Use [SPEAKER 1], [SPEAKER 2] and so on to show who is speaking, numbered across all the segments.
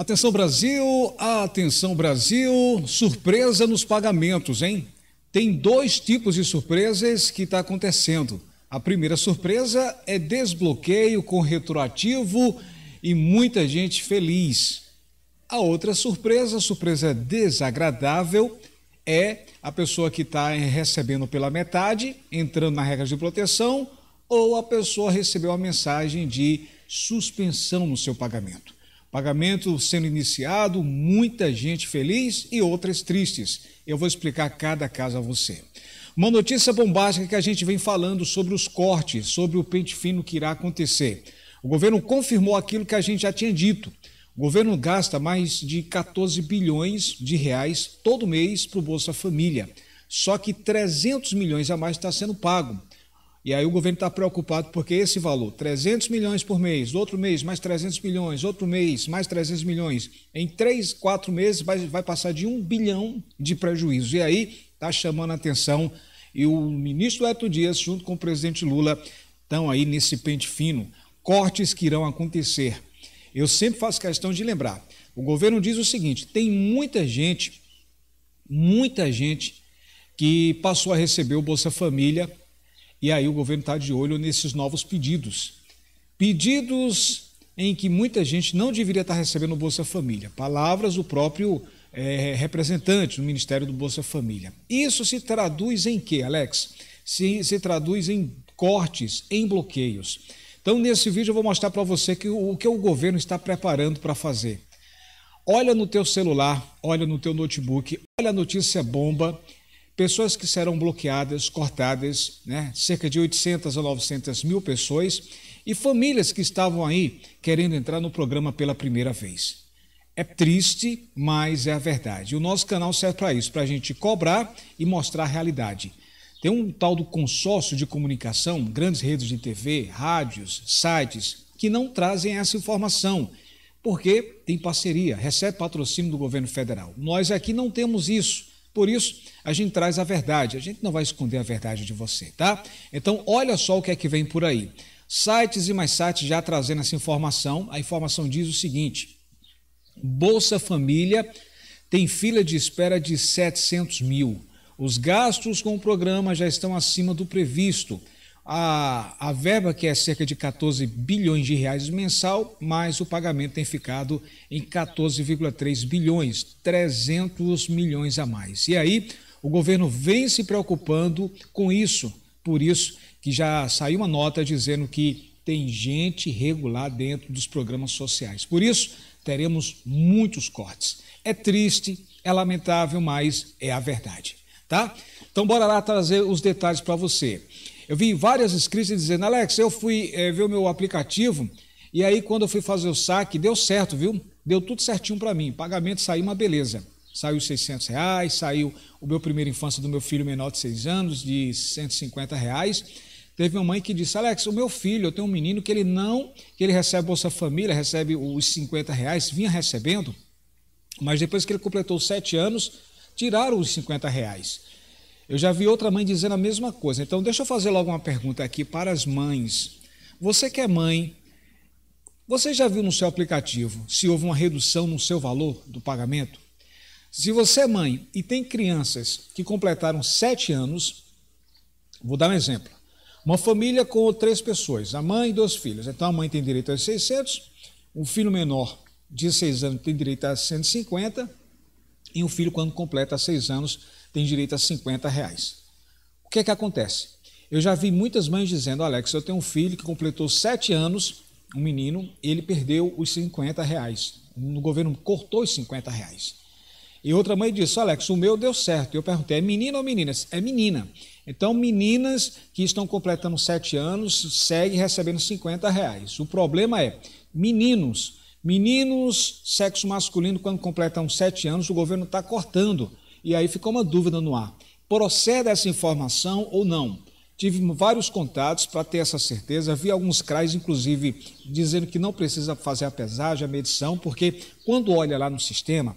[SPEAKER 1] Atenção Brasil, atenção Brasil, surpresa nos pagamentos, hein? Tem dois tipos de surpresas que está acontecendo. A primeira surpresa é desbloqueio com retroativo e muita gente feliz. A outra surpresa, surpresa desagradável, é a pessoa que está recebendo pela metade, entrando na regra de proteção, ou a pessoa recebeu a mensagem de suspensão no seu pagamento. Pagamento sendo iniciado, muita gente feliz e outras tristes. Eu vou explicar cada caso a você. Uma notícia bombástica que a gente vem falando sobre os cortes, sobre o pente fino que irá acontecer. O governo confirmou aquilo que a gente já tinha dito. O governo gasta mais de 14 bilhões de reais todo mês para o Bolsa Família. Só que 300 milhões a mais está sendo pago e aí o governo está preocupado porque esse valor, 300 milhões por mês, outro mês mais 300 milhões, outro mês mais 300 milhões, em três, quatro meses vai, vai passar de um bilhão de prejuízo. E aí está chamando a atenção e o ministro Eto Dias, junto com o presidente Lula, estão aí nesse pente fino. Cortes que irão acontecer. Eu sempre faço questão de lembrar. O governo diz o seguinte: tem muita gente, muita gente que passou a receber o Bolsa Família e aí o governo está de olho nesses novos pedidos. Pedidos em que muita gente não deveria estar tá recebendo o Bolsa Família. Palavras do próprio é, representante do Ministério do Bolsa Família. Isso se traduz em quê, Alex? Se, se traduz em cortes, em bloqueios. Então, nesse vídeo, eu vou mostrar para você que, o, o que o governo está preparando para fazer. Olha no teu celular, olha no teu notebook, olha a notícia bomba pessoas que serão bloqueadas, cortadas, né? cerca de 800 a 900 mil pessoas, e famílias que estavam aí querendo entrar no programa pela primeira vez. É triste, mas é a verdade. O nosso canal serve para isso, para a gente cobrar e mostrar a realidade. Tem um tal do consórcio de comunicação, grandes redes de TV, rádios, sites, que não trazem essa informação, porque tem parceria, recebe patrocínio do governo federal. Nós aqui não temos isso. Por isso, a gente traz a verdade. A gente não vai esconder a verdade de você, tá? Então, olha só o que é que vem por aí. Sites e mais sites já trazendo essa informação. A informação diz o seguinte: Bolsa Família tem fila de espera de 700 mil. Os gastos com o programa já estão acima do previsto. A, a verba, que é cerca de 14 bilhões de reais mensal, mas o pagamento tem ficado em 14,3 bilhões, 300 milhões a mais. E aí, o governo vem se preocupando com isso, por isso que já saiu uma nota dizendo que tem gente regular dentro dos programas sociais. Por isso, teremos muitos cortes. É triste, é lamentável, mas é a verdade, tá? Então bora lá trazer os detalhes para você. Eu vi várias inscritas dizendo, Alex, eu fui é, ver o meu aplicativo e aí quando eu fui fazer o saque, deu certo, viu? Deu tudo certinho para mim. Pagamento saiu uma beleza. Saiu 600 reais, saiu o meu primeiro infância do meu filho menor de 6 anos, de 150 reais. Teve uma mãe que disse, Alex, o meu filho, eu tenho um menino que ele não, que ele recebe Bolsa Família, recebe os 50 reais, vinha recebendo, mas depois que ele completou 7 anos, tiraram os 50 reais. Eu já vi outra mãe dizendo a mesma coisa. Então, deixa eu fazer logo uma pergunta aqui para as mães. Você que é mãe, você já viu no seu aplicativo se houve uma redução no seu valor do pagamento? Se você é mãe e tem crianças que completaram 7 anos, vou dar um exemplo. Uma família com três pessoas, a mãe e dois filhos. Então a mãe tem direito a 600, um filho menor de 6 anos tem direito a 150 e um filho quando completa 6 anos tem direito a 50 reais. O que é que acontece? Eu já vi muitas mães dizendo, Alex, eu tenho um filho que completou 7 anos, um menino, ele perdeu os 50 reais. O governo cortou os 50 reais. E outra mãe disse, Alex, o meu deu certo. Eu perguntei, é menino ou meninas? É menina. Então, meninas que estão completando 7 anos seguem recebendo 50 reais. O problema é, meninos, meninos, sexo masculino, quando completam 7 anos, o governo está cortando. E aí ficou uma dúvida no ar: procede essa informação ou não? Tive vários contatos para ter essa certeza. Vi alguns CRAs, inclusive, dizendo que não precisa fazer a pesagem, a medição, porque quando olha lá no sistema,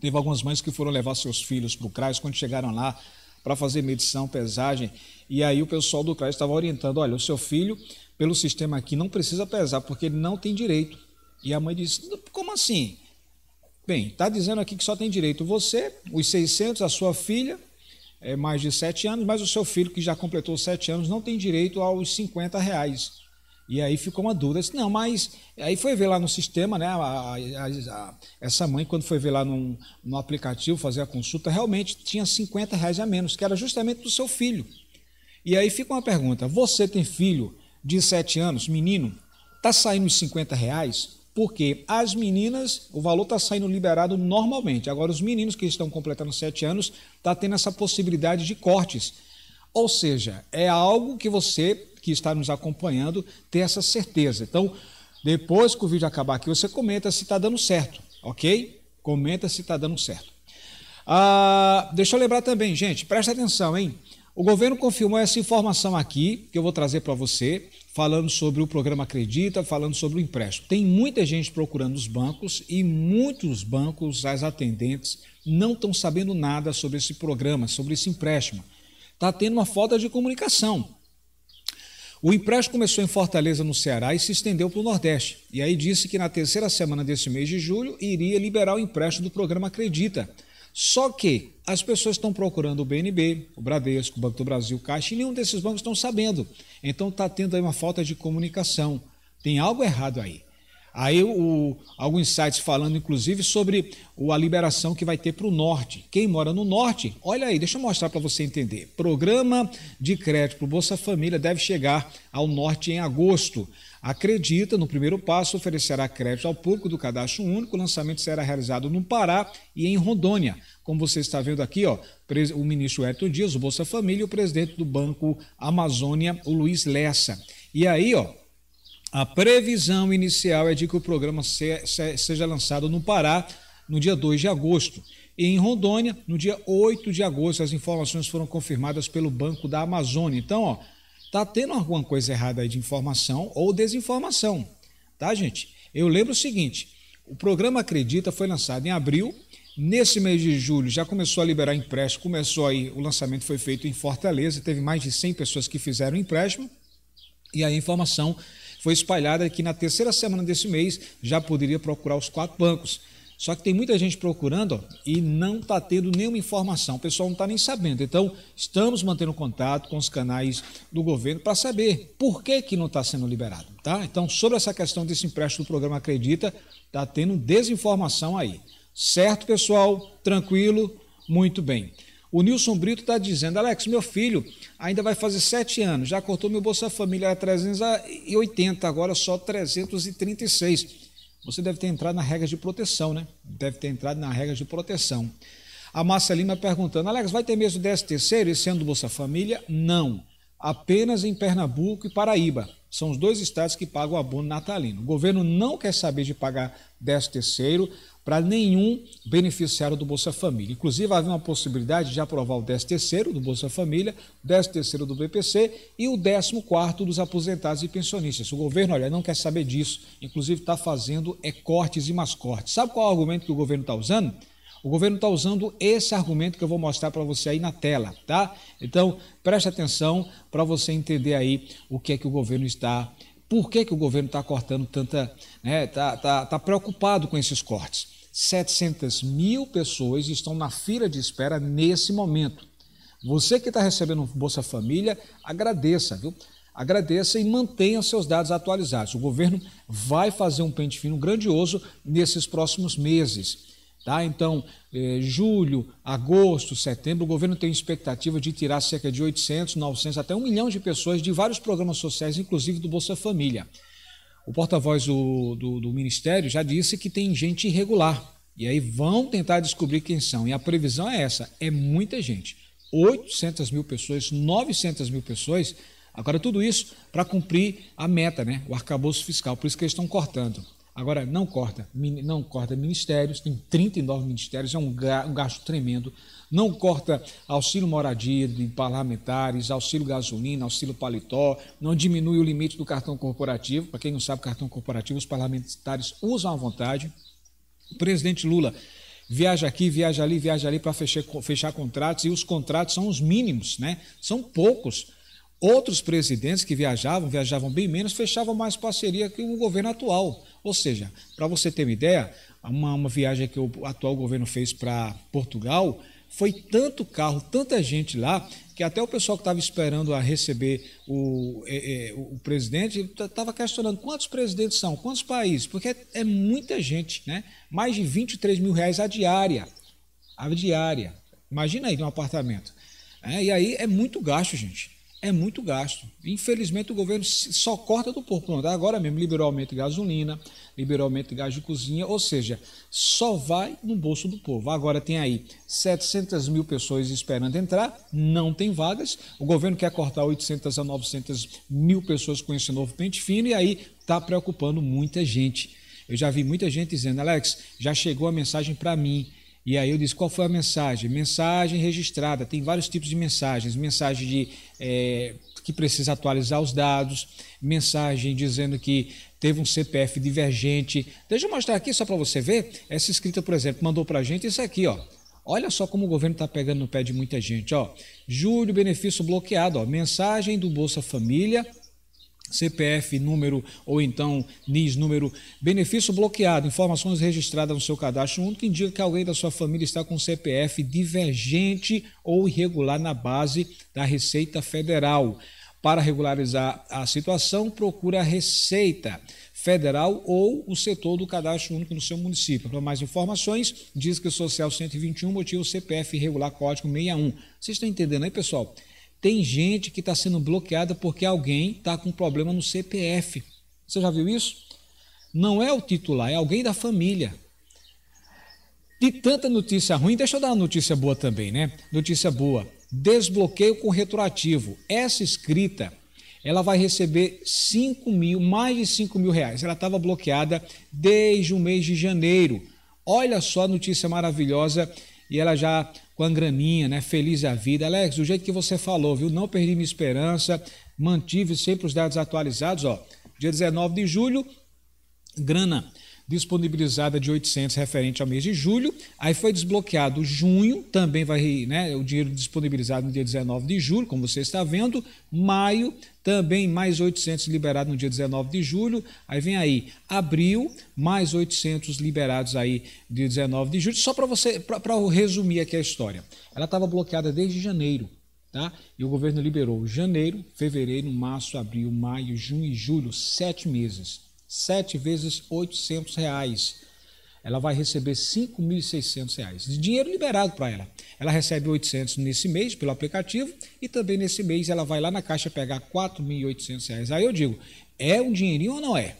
[SPEAKER 1] teve algumas mães que foram levar seus filhos para o CRAS quando chegaram lá para fazer medição, pesagem. E aí o pessoal do CRAS estava orientando: olha, o seu filho, pelo sistema aqui, não precisa pesar, porque ele não tem direito. E a mãe disse: como assim? Bem, está dizendo aqui que só tem direito você, os 600, a sua filha, é mais de 7 anos, mas o seu filho que já completou 7 anos não tem direito aos 50 reais. E aí ficou uma dúvida. Disse, não, mas aí foi ver lá no sistema, né? A, a, a, essa mãe, quando foi ver lá no aplicativo fazer a consulta, realmente tinha 50 reais a menos, que era justamente do seu filho. E aí fica uma pergunta: você tem filho de 7 anos, menino, está saindo os 50 reais? porque as meninas, o valor está saindo liberado normalmente. Agora, os meninos que estão completando sete anos, está tendo essa possibilidade de cortes. Ou seja, é algo que você que está nos acompanhando tem essa certeza. Então, depois que o vídeo acabar aqui, você comenta se está dando certo, ok? Comenta se está dando certo. Ah, deixa eu lembrar também, gente, presta atenção, hein? O governo confirmou essa informação aqui, que eu vou trazer para você, falando sobre o programa Acredita, falando sobre o empréstimo. Tem muita gente procurando os bancos e muitos bancos, as atendentes, não estão sabendo nada sobre esse programa, sobre esse empréstimo. Está tendo uma falta de comunicação. O empréstimo começou em Fortaleza, no Ceará, e se estendeu para o Nordeste. E aí disse que na terceira semana desse mês de julho iria liberar o empréstimo do programa Acredita só que as pessoas estão procurando o BNB, o Bradesco, o Banco do Brasil, o Caixa, e nenhum desses bancos estão sabendo. Então está tendo aí uma falta de comunicação. Tem algo errado aí. Aí o, alguns sites falando, inclusive, sobre o, a liberação que vai ter para o norte. Quem mora no norte, olha aí, deixa eu mostrar para você entender. Programa de crédito para o Bolsa Família deve chegar ao norte em agosto. Acredita, no primeiro passo, oferecerá crédito ao público do cadastro único. O lançamento será realizado no Pará e em Rondônia. Como você está vendo aqui, ó, o ministro Hélio Dias, o Bolsa Família, e o presidente do Banco Amazônia, o Luiz Lessa. E aí, ó, a previsão inicial é de que o programa seja lançado no Pará no dia 2 de agosto e em Rondônia no dia 8 de agosto. As informações foram confirmadas pelo Banco da Amazônia. Então, ó Tá tendo alguma coisa errada aí de informação ou desinformação, tá, gente? Eu lembro o seguinte: o programa Acredita foi lançado em abril. Nesse mês de julho já começou a liberar empréstimo, começou aí, o lançamento foi feito em Fortaleza, teve mais de 100 pessoas que fizeram empréstimo, e a informação foi espalhada que na terceira semana desse mês já poderia procurar os quatro bancos. Só que tem muita gente procurando ó, e não está tendo nenhuma informação, o pessoal não está nem sabendo. Então, estamos mantendo contato com os canais do governo para saber por que, que não está sendo liberado. Tá? Então, sobre essa questão desse empréstimo do programa Acredita, está tendo desinformação aí. Certo, pessoal? Tranquilo? Muito bem. O Nilson Brito está dizendo, Alex, meu filho ainda vai fazer sete anos, já cortou meu Bolsa Família, a 380, agora só 336. Você deve ter entrado na regra de proteção, né? Deve ter entrado na regra de proteção. A Márcia Lima perguntando: Alex, vai ter mesmo 13 terceiro e sendo Bolsa Família? Não, apenas em Pernambuco e Paraíba. São os dois estados que pagam o abono natalino. O governo não quer saber de pagar 10 terceiro para nenhum beneficiário do Bolsa Família. Inclusive, havia uma possibilidade de aprovar o 10 terceiro do Bolsa Família, o 10 terceiro do BPC e o 14 quarto dos aposentados e pensionistas. O governo, olha, não quer saber disso. Inclusive, está fazendo é cortes e mais cortes. Sabe qual é o argumento que o governo está usando? O governo está usando esse argumento que eu vou mostrar para você aí na tela, tá? Então, preste atenção para você entender aí o que é que o governo está, por que, que o governo está cortando tanta, né, tá, tá, tá preocupado com esses cortes. 700 mil pessoas estão na fila de espera nesse momento. Você que está recebendo Bolsa Família, agradeça, viu? Agradeça e mantenha seus dados atualizados. O governo vai fazer um pente fino grandioso nesses próximos meses. Tá? Então, eh, julho, agosto, setembro, o governo tem expectativa de tirar cerca de 800, 900, até um milhão de pessoas de vários programas sociais, inclusive do Bolsa Família. O porta-voz do, do, do Ministério já disse que tem gente irregular. E aí vão tentar descobrir quem são. E a previsão é essa: é muita gente. 800 mil pessoas, 900 mil pessoas. Agora, tudo isso para cumprir a meta, né? o arcabouço fiscal. Por isso que eles estão cortando. Agora, não corta, não corta ministérios, tem 39 ministérios, é um gasto tremendo. Não corta auxílio moradia de parlamentares, auxílio gasolina, auxílio paletó, não diminui o limite do cartão corporativo. Para quem não sabe, cartão corporativo, os parlamentares usam à vontade. O presidente Lula viaja aqui, viaja ali, viaja ali para fechar, fechar contratos, e os contratos são os mínimos, né? São poucos. Outros presidentes que viajavam, viajavam bem menos, fechavam mais parceria que o governo atual. Ou seja, para você ter uma ideia, uma, uma viagem que o atual governo fez para Portugal, foi tanto carro, tanta gente lá, que até o pessoal que estava esperando a receber o, é, é, o presidente estava questionando quantos presidentes são, quantos países, porque é, é, muita gente, né? Mais de 23 mil reais a diária. A diária. Imagina aí de um apartamento. É, e aí é muito gasto, gente é muito gasto. Infelizmente, o governo só corta do porco. Pronto, é agora mesmo liberou aumento de gasolina, liberou aumento de gás de cozinha, ou seja, só vai no bolso do povo. Agora tem aí 700 mil pessoas esperando entrar, não tem vagas. O governo quer cortar 800 a 900 mil pessoas com esse novo pente fino e aí está preocupando muita gente. Eu já vi muita gente dizendo, Alex, já chegou a mensagem para mim e aí eu disse, qual foi a mensagem? Mensagem registrada, tem vários tipos de mensagens. Mensagem de é, que precisa atualizar os dados, mensagem dizendo que teve um CPF divergente. Deixa eu mostrar aqui só para você ver. Essa escrita, por exemplo, mandou para a gente isso aqui, ó. Olha só como o governo está pegando no pé de muita gente, ó. Julho, benefício bloqueado, ó. Mensagem do Bolsa Família CPF número ou então NIS número, benefício bloqueado, informações registradas no seu cadastro único indica que alguém da sua família está com CPF divergente ou irregular na base da Receita Federal. Para regularizar a situação, procure a Receita Federal ou o setor do cadastro único no seu município. Para mais informações, diz que Social 121, motivo CPF irregular código 61. Vocês estão entendendo aí, pessoal? Tem gente que está sendo bloqueada porque alguém está com problema no CPF. Você já viu isso? Não é o titular, é alguém da família. De tanta notícia ruim, deixa eu dar uma notícia boa também, né? Notícia boa. Desbloqueio com retroativo. Essa escrita, ela vai receber 5 mil, mais de 5 mil reais. Ela estava bloqueada desde o mês de janeiro. Olha só a notícia maravilhosa e ela já com a graminha, né? Feliz a vida. Alex, do jeito que você falou, viu? Não perdi minha esperança, mantive sempre os dados atualizados, ó. Dia 19 de julho, grana disponibilizada de 800 referente ao mês de julho. Aí foi desbloqueado junho, também vai né, o dinheiro disponibilizado no dia 19 de julho, como você está vendo. Maio, também mais 800 liberados no dia 19 de julho. Aí vem aí abril, mais 800 liberados aí de 19 de julho. Só para você, para resumir aqui a história. Ela estava bloqueada desde janeiro. Tá? E o governo liberou janeiro, fevereiro, março, abril, maio, junho e julho, sete meses sete vezes 800 reais. Ela vai receber 5.600 reais de dinheiro liberado para ela. Ela recebe 800 nesse mês pelo aplicativo e também nesse mês ela vai lá na caixa pegar 4.800 reais. Aí eu digo, é um dinheirinho ou não é?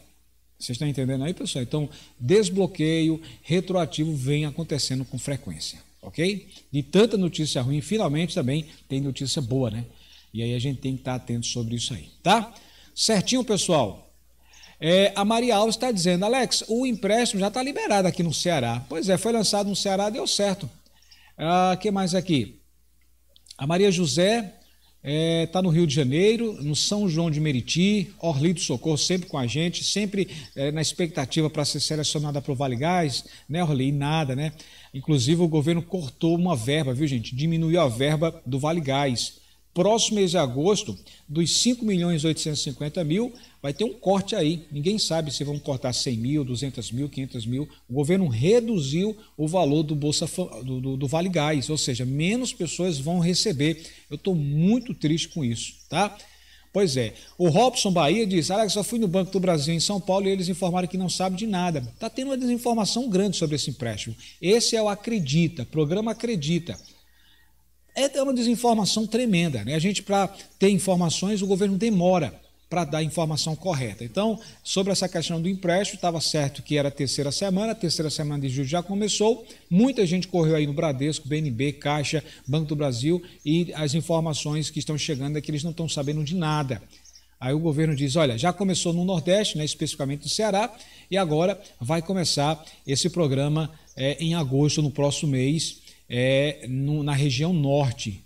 [SPEAKER 1] Vocês estão entendendo aí, pessoal? Então, desbloqueio retroativo vem acontecendo com frequência, ok? De tanta notícia ruim, finalmente também tem notícia boa, né? E aí a gente tem que estar tá atento sobre isso aí, tá? Certinho, pessoal? É, a Maria Alves está dizendo, Alex, o empréstimo já está liberado aqui no Ceará. Pois é, foi lançado no Ceará, deu certo. O ah, que mais aqui? A Maria José está é, tá no Rio de Janeiro, no São João de Meriti, do Socorro sempre com a gente, sempre é, na expectativa para ser selecionada para o Vale Gás, né, Orli? E nada, né? Inclusive o governo cortou uma verba, viu, gente? Diminuiu a verba do Vale Gás próximo mês de agosto, dos 5 milhões e 850 mil, vai ter um corte aí. Ninguém sabe se vão cortar 100 mil, 200 mil, 500 mil. O governo reduziu o valor do Bolsa do, do, do Vale Gás, ou seja, menos pessoas vão receber. Eu estou muito triste com isso, tá? Pois é. O Robson Bahia diz: Alex, só fui no Banco do Brasil em São Paulo e eles informaram que não sabe de nada. Está tendo uma desinformação grande sobre esse empréstimo. Esse é o Acredita, programa Acredita. É uma desinformação tremenda. Né? A gente, para ter informações, o governo demora para dar a informação correta. Então, sobre essa questão do empréstimo, estava certo que era a terceira semana, a terceira semana de julho já começou, muita gente correu aí no Bradesco, BNB, Caixa, Banco do Brasil, e as informações que estão chegando é que eles não estão sabendo de nada. Aí o governo diz: olha, já começou no Nordeste, né, especificamente no Ceará, e agora vai começar esse programa é, em agosto, no próximo mês, é, no, na região norte.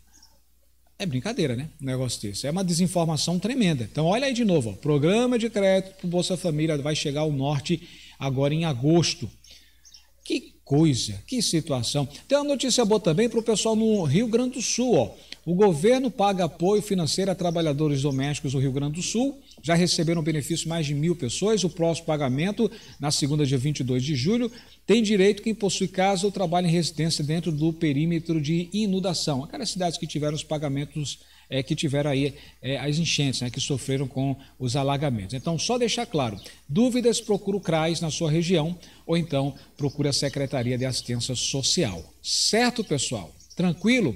[SPEAKER 1] É brincadeira, né? Um negócio desse. É uma desinformação tremenda. Então, olha aí de novo: ó. programa de crédito para Bolsa Família vai chegar ao norte agora em agosto. Que coisa, que situação. Tem uma notícia boa também para o pessoal no Rio Grande do Sul. Ó. O governo paga apoio financeiro a trabalhadores domésticos do Rio Grande do Sul. Já receberam benefício mais de mil pessoas. O próximo pagamento, na segunda, dia 22 de julho, tem direito quem possui casa ou trabalha em residência dentro do perímetro de inundação. Aquelas cidades que tiveram os pagamentos é, que tiveram aí é, as enchentes, né, que sofreram com os alagamentos. Então, só deixar claro, dúvidas, procure o CRAS na sua região ou então procure a Secretaria de Assistência Social. Certo, pessoal? Tranquilo?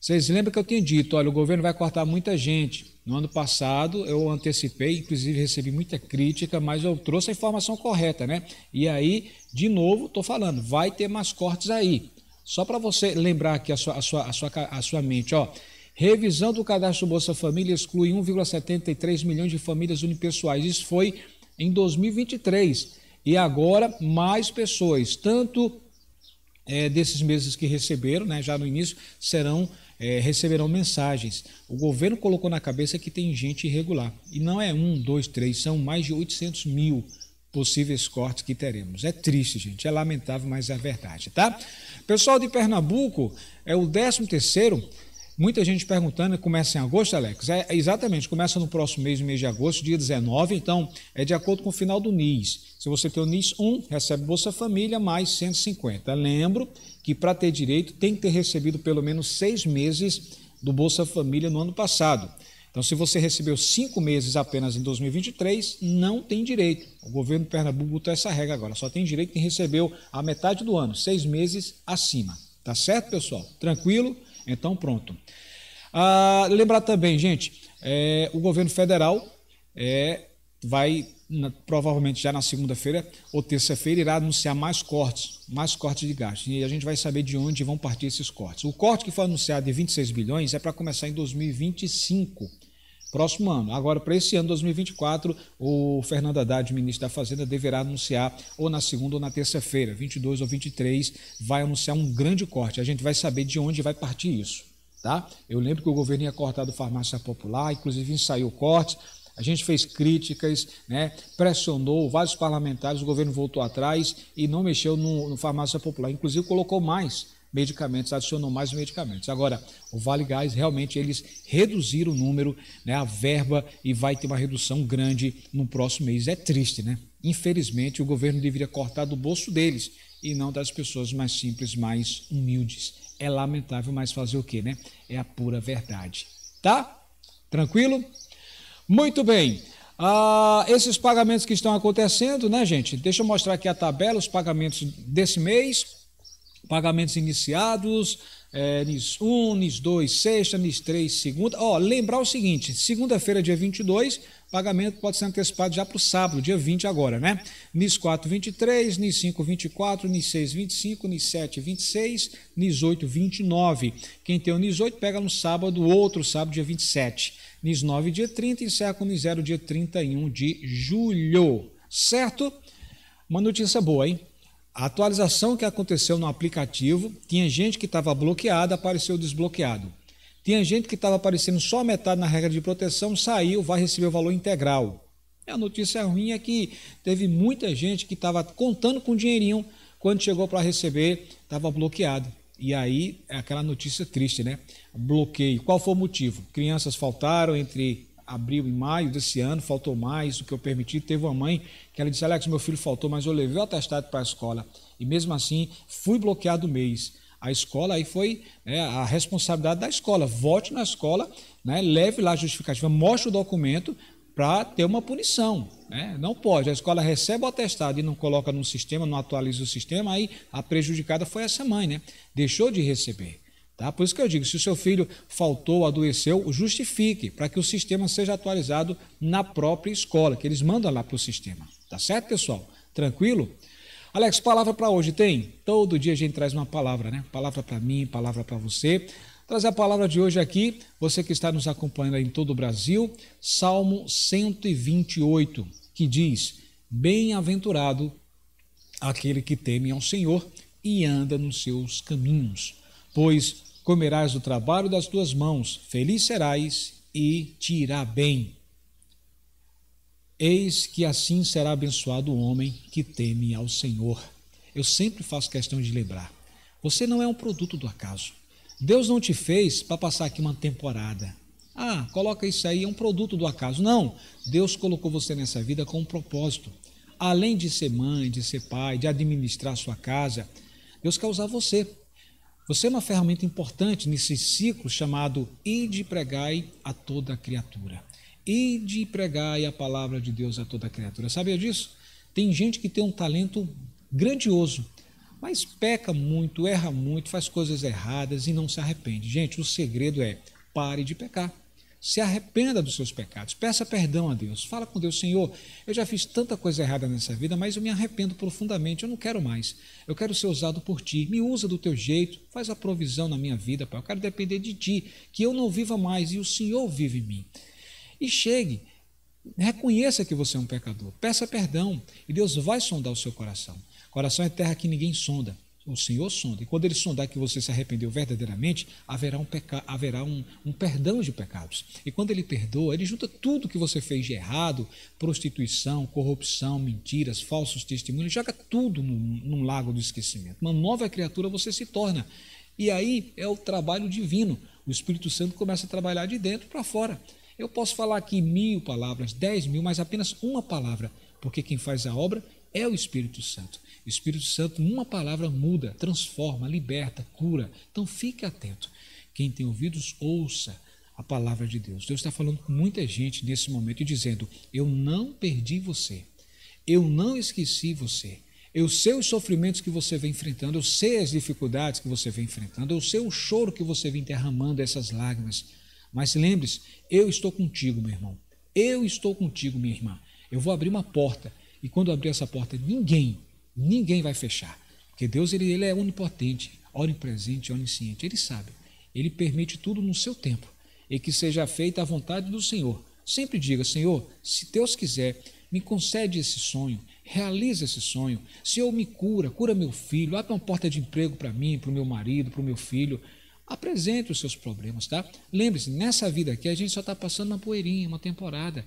[SPEAKER 1] Vocês lembram que eu tinha dito, olha, o governo vai cortar muita gente. No ano passado eu antecipei, inclusive recebi muita crítica, mas eu trouxe a informação correta, né? E aí, de novo, estou falando, vai ter mais cortes aí. Só para você lembrar aqui a sua, a, sua, a, sua, a sua mente, ó. Revisão do cadastro Bolsa Família exclui 1,73 milhões de famílias unipessoais. Isso foi em 2023. E agora, mais pessoas, tanto é, desses meses que receberam, né, já no início, serão é, receberão mensagens. O governo colocou na cabeça que tem gente irregular. E não é um, dois, três, são mais de 800 mil possíveis cortes que teremos. É triste, gente, é lamentável, mas é a verdade, tá? Pessoal de Pernambuco, é o 13 terceiro Muita gente perguntando, começa em agosto, Alex? É, exatamente, começa no próximo mês, mês de agosto, dia 19, então é de acordo com o final do NIS. Se você tem o NIS 1, recebe Bolsa Família mais 150. Lembro que para ter direito tem que ter recebido pelo menos seis meses do Bolsa Família no ano passado. Então, se você recebeu cinco meses apenas em 2023, não tem direito. O governo de Pernambuco botou essa regra agora. Só tem direito quem recebeu a metade do ano, seis meses acima. Tá certo, pessoal? Tranquilo? Então, pronto. Ah, lembrar também, gente, é, o governo federal é, vai, na, provavelmente já na segunda-feira ou terça-feira, irá anunciar mais cortes, mais cortes de gastos. E a gente vai saber de onde vão partir esses cortes. O corte que foi anunciado de 26 bilhões é para começar em 2025 próximo ano. Agora, para esse ano 2024, o Fernando Haddad, ministro da Fazenda, deverá anunciar ou na segunda ou na terça-feira, 22 ou 23, vai anunciar um grande corte. A gente vai saber de onde vai partir isso. Tá? Eu lembro que o governo ia cortar do farmácia popular, inclusive ensaiou cortes, a gente fez críticas, né, pressionou vários parlamentares, o governo voltou atrás e não mexeu no, no farmácia popular, inclusive colocou mais medicamentos, adicionou mais medicamentos. Agora, o Vale Gás, realmente, eles reduziram o número, né, a verba, e vai ter uma redução grande no próximo mês. É triste, né? Infelizmente, o governo deveria cortar do bolso deles e não das pessoas mais simples, mais humildes. É lamentável, mas fazer o quê, né? É a pura verdade. Tá? Tranquilo? Muito bem. Ah, esses pagamentos que estão acontecendo, né, gente? Deixa eu mostrar aqui a tabela, os pagamentos desse mês pagamentos iniciados, é, NIS 1, NIS 2, sexta, NIS 3, segunda. Ó, lembrar o seguinte, segunda-feira, dia 22, pagamento pode ser antecipado já para o sábado, dia 20 agora, né? NIS 4, 23, NIS 5, 24, NIS 6, 25, NIS 7, 26, NIS 8, 29. Quem tem o NIS 8 pega no sábado, outro sábado, dia 27. NIS 9, dia 30, encerra com NIS 0, dia 31 de julho, certo? Uma notícia boa, hein? A atualização que aconteceu no aplicativo, tinha gente que estava bloqueada, apareceu desbloqueado. Tinha gente que estava aparecendo só a metade na regra de proteção, saiu, vai receber o valor integral. E a notícia ruim é que teve muita gente que estava contando com dinheirinho, quando chegou para receber, estava bloqueado. E aí, é aquela notícia triste, né? Bloqueio. Qual foi o motivo? Crianças faltaram entre abril, e maio desse ano, faltou mais do que eu permiti. Teve uma mãe que ela disse: Alex, meu filho faltou, mas eu levei o atestado para a escola. E mesmo assim, fui bloqueado o mês. A escola aí foi né, a responsabilidade da escola. Volte na escola, né, leve lá a justificativa, mostre o documento para ter uma punição. Né? Não pode. A escola recebe o atestado e não coloca no sistema, não atualiza o sistema, aí a prejudicada foi essa mãe, né? Deixou de receber. Tá? Por isso que eu digo, se o seu filho faltou, adoeceu, justifique, para que o sistema seja atualizado na própria escola, que eles mandam lá para o sistema. Tá certo, pessoal? Tranquilo? Alex, palavra para hoje tem? Todo dia a gente traz uma palavra, né? Palavra para mim, palavra para você. Trazer a palavra de hoje aqui, você que está nos acompanhando em todo o Brasil, Salmo 128, que diz: Bem-aventurado aquele que teme ao Senhor e anda nos seus caminhos, pois comerás do trabalho das tuas mãos, feliz serás e te irá bem. Eis que assim será abençoado o homem que teme ao Senhor. Eu sempre faço questão de lembrar: você não é um produto do acaso. Deus não te fez para passar aqui uma temporada. Ah, coloca isso aí, é um produto do acaso. Não, Deus colocou você nessa vida com um propósito. Além de ser mãe, de ser pai, de administrar sua casa, Deus quer usar você você é uma ferramenta importante nesse ciclo chamado Ide e pregai a toda criatura. Ide e pregai a palavra de Deus a toda criatura. Sabia disso? Tem gente que tem um talento grandioso, mas peca muito, erra muito, faz coisas erradas e não se arrepende. Gente, o segredo é pare de pecar. Se arrependa dos seus pecados, peça perdão a Deus. Fala com Deus, Senhor, eu já fiz tanta coisa errada nessa vida, mas eu me arrependo profundamente, eu não quero mais. Eu quero ser usado por ti. Me usa do teu jeito, faz a provisão na minha vida, Pai. Eu quero depender de ti, que eu não viva mais e o Senhor vive em mim. E chegue, reconheça que você é um pecador, peça perdão e Deus vai sondar o seu coração. Coração é terra que ninguém sonda o Senhor sonda. E quando ele sondar que você se arrependeu verdadeiramente, haverá, um, peca, haverá um, um, perdão de pecados. E quando ele perdoa, ele junta tudo que você fez de errado, prostituição, corrupção, mentiras, falsos testemunhos, joga tudo num, num lago do esquecimento. Uma nova criatura você se torna. E aí é o trabalho divino. O Espírito Santo começa a trabalhar de dentro para fora. Eu posso falar aqui mil palavras, dez mil, mas apenas uma palavra, porque quem faz a obra é o Espírito Santo. O Espírito Santo, numa palavra, muda, transforma, liberta, cura. Então fique atento. Quem tem ouvidos, ouça a palavra de Deus. Deus está falando com muita gente nesse momento e dizendo: Eu não perdi você, eu não esqueci você. Eu sei os sofrimentos que você vem enfrentando, eu sei as dificuldades que você vem enfrentando, eu sei o choro que você vem derramando, essas lágrimas. Mas lembre-se, eu estou contigo, meu irmão. Eu estou contigo, minha irmã. Eu vou abrir uma porta e quando abrir essa porta, ninguém, ninguém vai fechar. Porque Deus ele, ele é onipotente, onipresente, onisciente. Ele sabe. Ele permite tudo no seu tempo. E que seja feita a vontade do Senhor. Sempre diga, Senhor, se Deus quiser, me concede esse sonho, realiza esse sonho. Senhor, me cura, cura meu filho, abre uma porta de emprego para mim, para o meu marido, para o meu filho. Apresente os seus problemas, tá? Lembre-se, nessa vida aqui a gente só está passando uma poeirinha, uma temporada.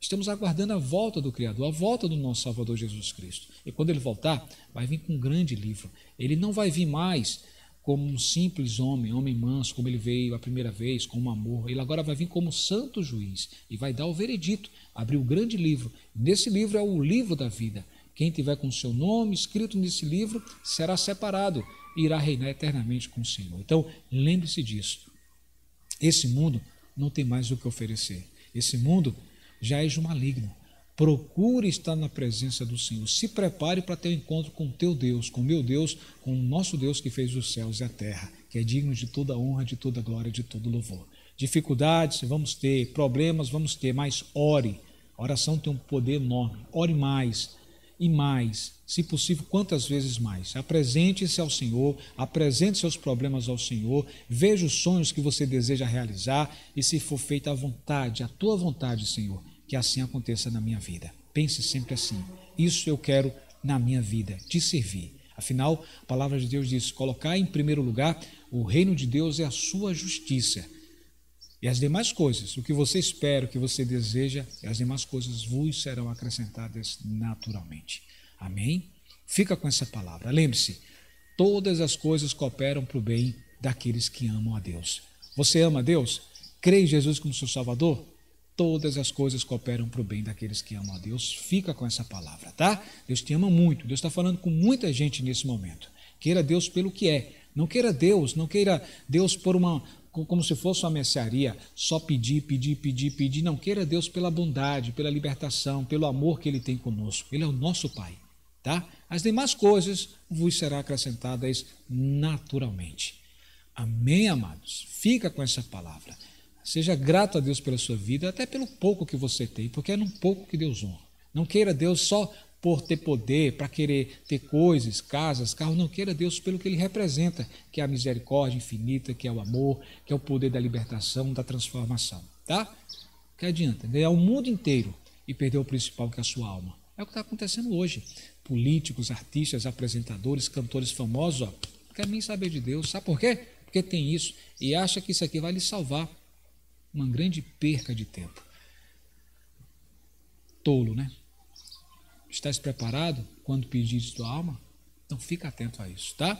[SPEAKER 1] Estamos aguardando a volta do Criador, a volta do nosso Salvador Jesus Cristo. E quando ele voltar, vai vir com um grande livro. Ele não vai vir mais como um simples homem, homem manso, como ele veio a primeira vez, com um amor. Ele agora vai vir como santo juiz e vai dar o veredito, abrir o grande livro. Nesse livro é o livro da vida. Quem tiver com o seu nome escrito nesse livro será separado e irá reinar eternamente com o Senhor. Então, lembre-se disso. Esse mundo não tem mais o que oferecer. Esse mundo já és maligno. Procure estar na presença do Senhor. Se prepare para ter um encontro com teu Deus, com meu Deus, com o nosso Deus que fez os céus e a terra, que é digno de toda honra, de toda glória, de todo louvor. Dificuldades vamos ter, problemas vamos ter, mas ore. A oração tem um poder enorme. Ore mais, e mais, se possível, quantas vezes mais. Apresente-se ao Senhor, apresente seus problemas ao Senhor, veja os sonhos que você deseja realizar e, se for feita a vontade, a tua vontade, Senhor, que assim aconteça na minha vida. Pense sempre assim: isso eu quero na minha vida, te servir. Afinal, a palavra de Deus diz: colocar em primeiro lugar o reino de Deus é a sua justiça e as demais coisas, o que você espera, o que você deseja, e as demais coisas vos serão acrescentadas naturalmente. Amém? Fica com essa palavra. Lembre-se, todas as coisas cooperam para o bem daqueles que amam a Deus. Você ama a Deus? Crê em Jesus como seu Salvador? Todas as coisas cooperam para o bem daqueles que amam a Deus. Fica com essa palavra, tá? Deus te ama muito. Deus está falando com muita gente nesse momento. Queira Deus pelo que é. Não queira Deus, não queira Deus por uma, como se fosse uma mercearia, só pedir, pedir, pedir, pedir. Não queira Deus pela bondade, pela libertação, pelo amor que Ele tem conosco. Ele é o nosso Pai. Tá? As demais coisas vos serão acrescentadas naturalmente. Amém, amados? Fica com essa palavra. Seja grato a Deus pela sua vida, até pelo pouco que você tem, porque é num pouco que Deus honra. Não queira Deus só por ter poder, para querer ter coisas, casas, carros. Não queira Deus pelo que ele representa, que é a misericórdia infinita, que é o amor, que é o poder da libertação, da transformação. Tá? Que adianta? Ganhar né? é o mundo inteiro e perder o principal, que é a sua alma. É o que está acontecendo hoje. Políticos, artistas, apresentadores, cantores famosos, ó, quer nem saber de Deus. Sabe por quê? Porque tem isso e acha que isso aqui vai lhe salvar. Uma grande perca de tempo. Tolo, né? Estás preparado quando pedires tua alma? Então fica atento a isso, tá?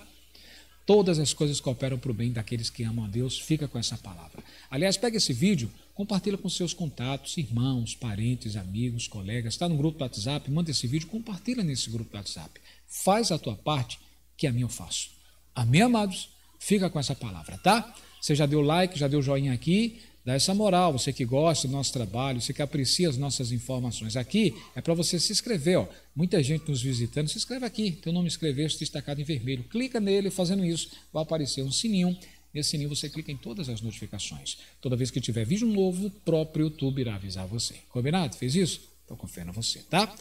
[SPEAKER 1] Todas as coisas cooperam para o bem daqueles que amam a Deus. Fica com essa palavra. Aliás, pega esse vídeo, compartilha com seus contatos, irmãos, parentes, amigos, colegas. Está no grupo do WhatsApp, manda esse vídeo, compartilha nesse grupo do WhatsApp. Faz a tua parte, que a minha eu faço. Amém, amados? Fica com essa palavra, tá? Você já deu like, já deu joinha aqui, dá essa moral, você que gosta do nosso trabalho, você que aprecia as nossas informações. Aqui é para você se inscrever, ó. Muita gente nos visitando, se inscreve aqui, teu nome inscrever-se destacado em vermelho. Clica nele, fazendo isso, vai aparecer um sininho. Nesse sininho você clica em todas as notificações. Toda vez que tiver vídeo novo, o próprio YouTube irá avisar você. Combinado? Fez isso? Então confia em você, tá?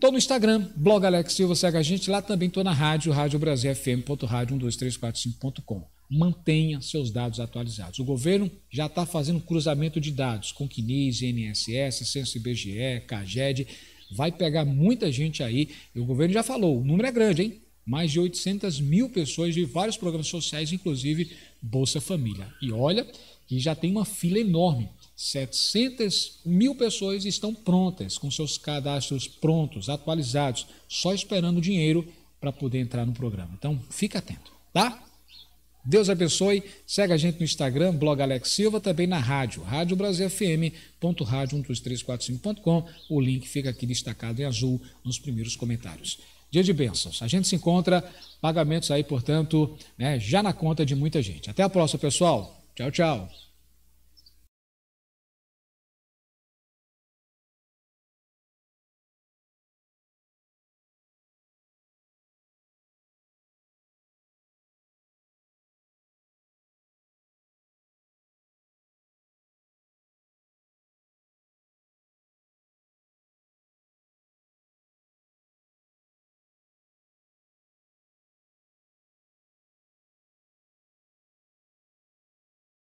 [SPEAKER 1] Tô no Instagram, blog Alex Silva, segue a gente. Lá também tô na rádio, radiobrasilfm.radio12345.com mantenha seus dados atualizados. O governo já está fazendo cruzamento de dados com CNIS, INSS, Censo IBGE, CAGED. Vai pegar muita gente aí. E o governo já falou, o número é grande, hein? Mais de 800 mil pessoas de vários programas sociais, inclusive Bolsa Família. E olha que já tem uma fila enorme. 700 mil pessoas estão prontas, com seus cadastros prontos, atualizados, só esperando o dinheiro para poder entrar no programa. Então, fica atento, tá? Deus abençoe. Segue a gente no Instagram, blog Alex Silva, também na rádio, radiobrasilfm.radio12345.com. O link fica aqui destacado em azul nos primeiros comentários. Dia de bênçãos. A gente se encontra, pagamentos aí, portanto, né, já na conta de muita gente. Até a próxima, pessoal. Tchau, tchau.